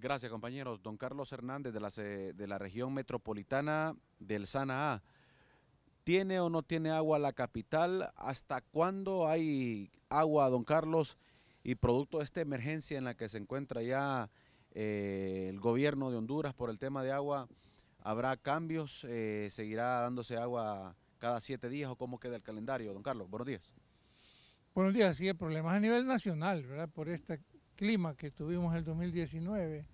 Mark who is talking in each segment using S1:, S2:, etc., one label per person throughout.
S1: Gracias, compañeros. Don Carlos Hernández, de la, de la región metropolitana del Sanaa. ¿Tiene o no tiene agua la capital? ¿Hasta cuándo hay agua, don Carlos? Y producto de esta emergencia en la que se encuentra ya eh, el gobierno de Honduras por el tema de agua, ¿habrá cambios? Eh, ¿Seguirá dándose agua cada siete días o cómo queda el calendario? Don Carlos, buenos días.
S2: Buenos días, sí, el problema a nivel nacional, ¿verdad? Por esta clima que tuvimos en el 2019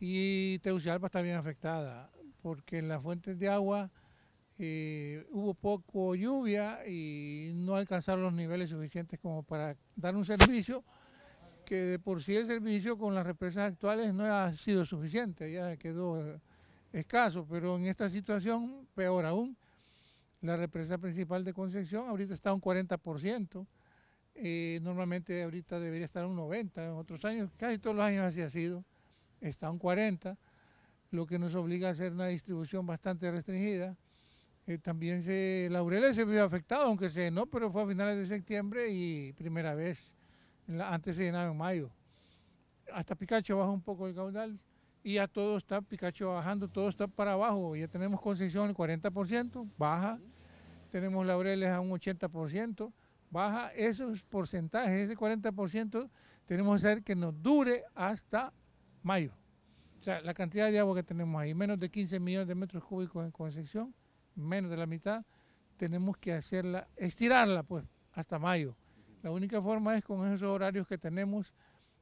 S2: y Tegucigalpa está bien afectada porque en las fuentes de agua eh, hubo poco lluvia y no alcanzaron los niveles suficientes como para dar un servicio que de por sí el servicio con las represas actuales no ha sido suficiente, ya quedó escaso, pero en esta situación peor aún, la represa principal de Concepción ahorita está un 40%, eh, normalmente ahorita debería estar un 90, en otros años, casi todos los años así ha sido, está un 40, lo que nos obliga a hacer una distribución bastante restringida. Eh, también se, Laureles se vio afectado, aunque se no, pero fue a finales de septiembre y primera vez, antes se llenaba en mayo. Hasta Picacho baja un poco el caudal y ya todo está, Picacho bajando, todo está para abajo, ya tenemos concesión el 40%, baja, tenemos Laureles a un 80%, baja esos porcentajes, ese 40%, tenemos que hacer que nos dure hasta mayo. O sea, la cantidad de agua que tenemos ahí, menos de 15 millones de metros cúbicos en Concepción, menos de la mitad, tenemos que hacerla, estirarla pues, hasta mayo. La única forma es con esos horarios que tenemos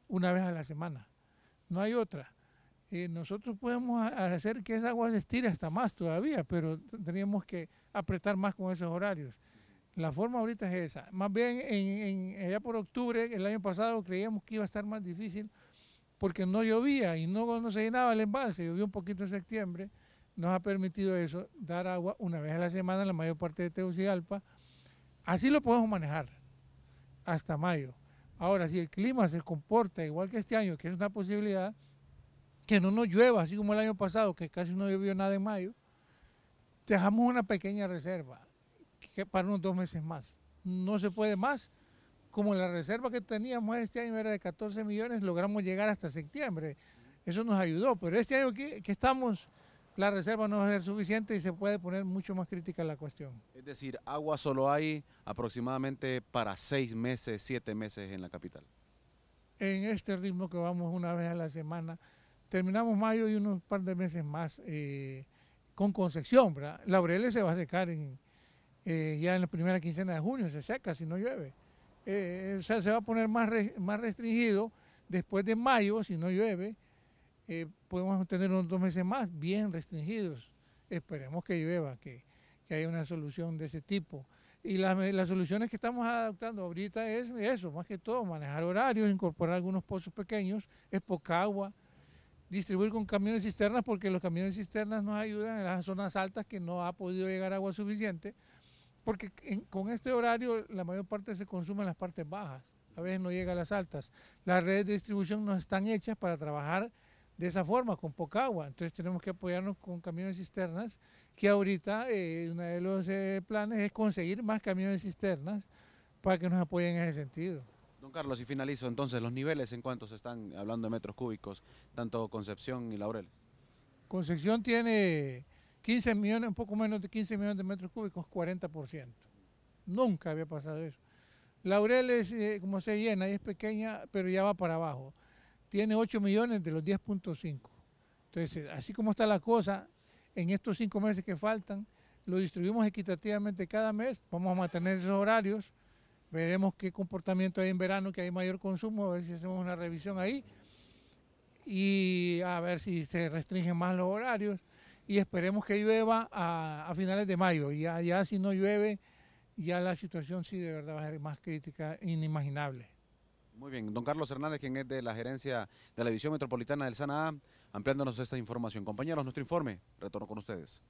S2: una vez a la semana. No hay otra. Eh, nosotros podemos hacer que esa agua se estire hasta más todavía, pero tendríamos que apretar más con esos horarios. La forma ahorita es esa. Más bien, en, allá por octubre, el año pasado, creíamos que iba a estar más difícil porque no llovía y no, no se llenaba el embalse. Llovió un poquito en septiembre. Nos ha permitido eso, dar agua una vez a la semana en la mayor parte de Tegucigalpa. Así lo podemos manejar hasta mayo. Ahora, si el clima se comporta igual que este año, que es una posibilidad, que no nos llueva, así como el año pasado, que casi no llovió nada en mayo, dejamos una pequeña reserva para unos dos meses más. No se puede más. Como la reserva que teníamos este año era de 14 millones, logramos llegar hasta septiembre. Eso nos ayudó, pero este año que, estamos, la reserva no va a ser suficiente y se puede poner mucho más crítica la cuestión.
S1: Es decir, agua solo hay aproximadamente para seis meses, siete meses en la capital.
S2: En este ritmo que vamos una vez a la semana, terminamos mayo y unos par de meses más eh, con Concepción, ¿verdad? Laureles se va a secar en, eh, ya en la primera quincena de junio, se seca si no llueve. Eh, o sea, se va a poner más, más restringido después de mayo, si no llueve, eh, podemos tener unos dos meses más bien restringidos. Esperemos que llueva, que, que haya una solución de ese tipo. Y las soluciones que estamos adaptando ahorita es eso, más que todo, manejar horarios, incorporar algunos pozos pequeños, es poca agua, distribuir con camiones cisternas, porque los camiones cisternas nos ayudan en las zonas altas que no ha podido llegar agua suficiente, porque con este horario la mayor parte se consume en las partes bajas, a veces no llega a las altas. Las redes de distribución no están hechas para trabajar de esa forma, con poca agua. Entonces tenemos que apoyarnos con camiones cisternas, que ahorita eh, uno de los eh, planes es conseguir más camiones cisternas para que nos apoyen en ese sentido.
S1: Don Carlos, y finalizo entonces, los niveles en cuanto se están hablando de metros cúbicos, tanto Concepción y Laurel.
S2: Concepción tiene 15 millones, un poco menos de 15 millones de metros cúbicos, 40%. Nunca había pasado eso. Laurel es eh, como se llena, es pequeña, pero ya va para abajo. Tiene 8 millones de los 10.5. Entonces, así como está la cosa, en estos cinco meses que faltan, lo distribuimos equitativamente cada mes, vamos a mantener esos horarios, veremos qué comportamiento hay en verano, que hay mayor consumo, a ver si hacemos una revisión ahí y a ver si se restringen más los horarios y esperemos que llueva a, finales de mayo. y ya si no llueve, ya la situación sí de verdad va a ser más crítica, inimaginable.
S1: Muy bien, don Carlos Hernández, quien es de la gerencia de la División Metropolitana del SANA, ampliándonos esta información. Compañeros, nuestro informe, retorno con ustedes.